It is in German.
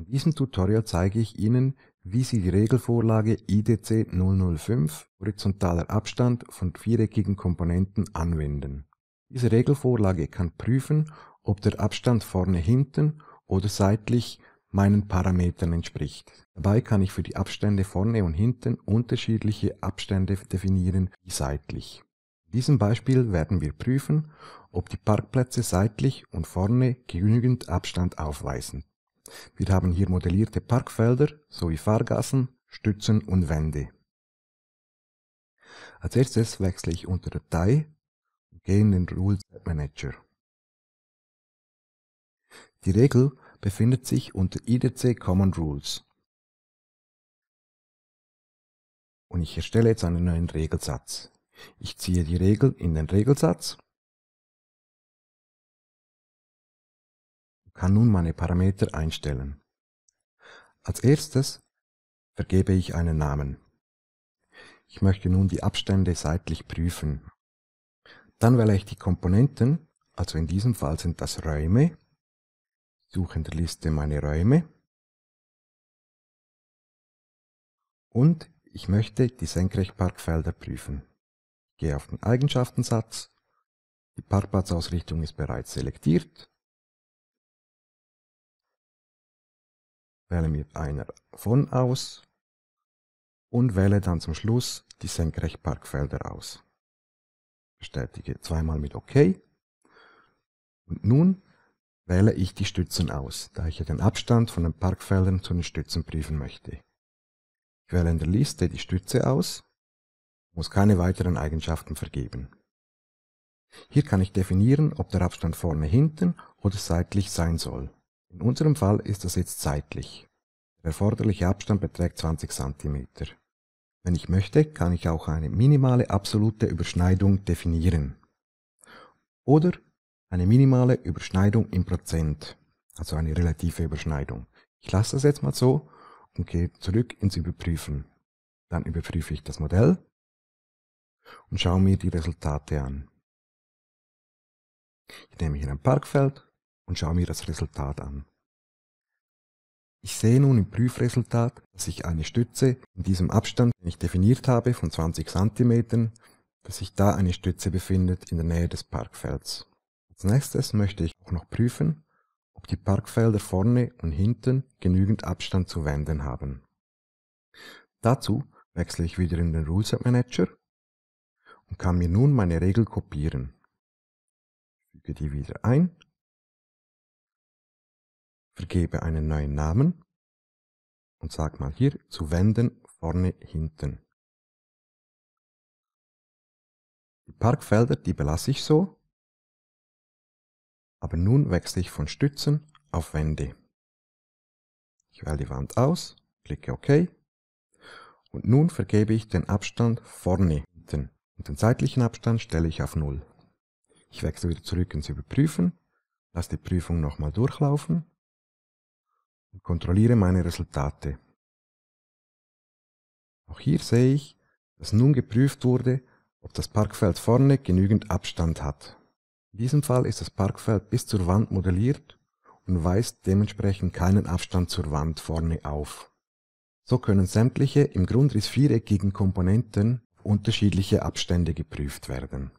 In diesem Tutorial zeige ich Ihnen, wie Sie die Regelvorlage IDC 005 horizontaler Abstand von viereckigen Komponenten anwenden. Diese Regelvorlage kann prüfen, ob der Abstand vorne hinten oder seitlich meinen Parametern entspricht. Dabei kann ich für die Abstände vorne und hinten unterschiedliche Abstände definieren wie seitlich. In diesem Beispiel werden wir prüfen, ob die Parkplätze seitlich und vorne genügend Abstand aufweisen. Wir haben hier modellierte Parkfelder sowie Fahrgassen, Stützen und Wände. Als erstes wechsle ich unter Datei und gehe in den Rules Manager. Die Regel befindet sich unter IDC Common Rules. Und ich erstelle jetzt einen neuen Regelsatz. Ich ziehe die Regel in den Regelsatz kann nun meine Parameter einstellen. Als erstes vergebe ich einen Namen. Ich möchte nun die Abstände seitlich prüfen. Dann wähle ich die Komponenten, also in diesem Fall sind das Räume, suche in der Liste meine Räume und ich möchte die Senkrechtparkfelder prüfen. Ich gehe auf den Eigenschaftensatz, die Parkplatzausrichtung ist bereits selektiert wähle mir einer von aus und wähle dann zum Schluss die Senkrechtparkfelder aus. Bestätige zweimal mit OK. Und nun wähle ich die Stützen aus, da ich ja den Abstand von den Parkfeldern zu den Stützen prüfen möchte. Ich wähle in der Liste die Stütze aus, muss keine weiteren Eigenschaften vergeben. Hier kann ich definieren, ob der Abstand vorne hinten oder seitlich sein soll. In unserem Fall ist das jetzt seitlich. Der erforderliche Abstand beträgt 20 cm. Wenn ich möchte, kann ich auch eine minimale absolute Überschneidung definieren. Oder eine minimale Überschneidung im Prozent, also eine relative Überschneidung. Ich lasse das jetzt mal so und gehe zurück ins Überprüfen. Dann überprüfe ich das Modell und schaue mir die Resultate an. Ich nehme hier ein Parkfeld, und schaue mir das Resultat an. Ich sehe nun im Prüfresultat, dass ich eine Stütze in diesem Abstand, den ich definiert habe, von 20 cm, dass sich da eine Stütze befindet in der Nähe des Parkfelds. Als nächstes möchte ich auch noch prüfen, ob die Parkfelder vorne und hinten genügend Abstand zu wenden haben. Dazu wechsle ich wieder in den Ruleset Manager und kann mir nun meine Regel kopieren. Füge die wieder ein Vergebe einen neuen Namen und sag mal hier zu wenden, vorne, hinten. Die Parkfelder, die belasse ich so, aber nun wechsle ich von Stützen auf Wände. Ich wähle die Wand aus, klicke OK und nun vergebe ich den Abstand vorne, hinten und den seitlichen Abstand stelle ich auf 0. Ich wechsle wieder zurück ins Überprüfen, lasse die Prüfung nochmal durchlaufen kontrolliere meine Resultate. Auch hier sehe ich, dass nun geprüft wurde, ob das Parkfeld vorne genügend Abstand hat. In diesem Fall ist das Parkfeld bis zur Wand modelliert und weist dementsprechend keinen Abstand zur Wand vorne auf. So können sämtliche im Grundriss viereckigen Komponenten unterschiedliche Abstände geprüft werden.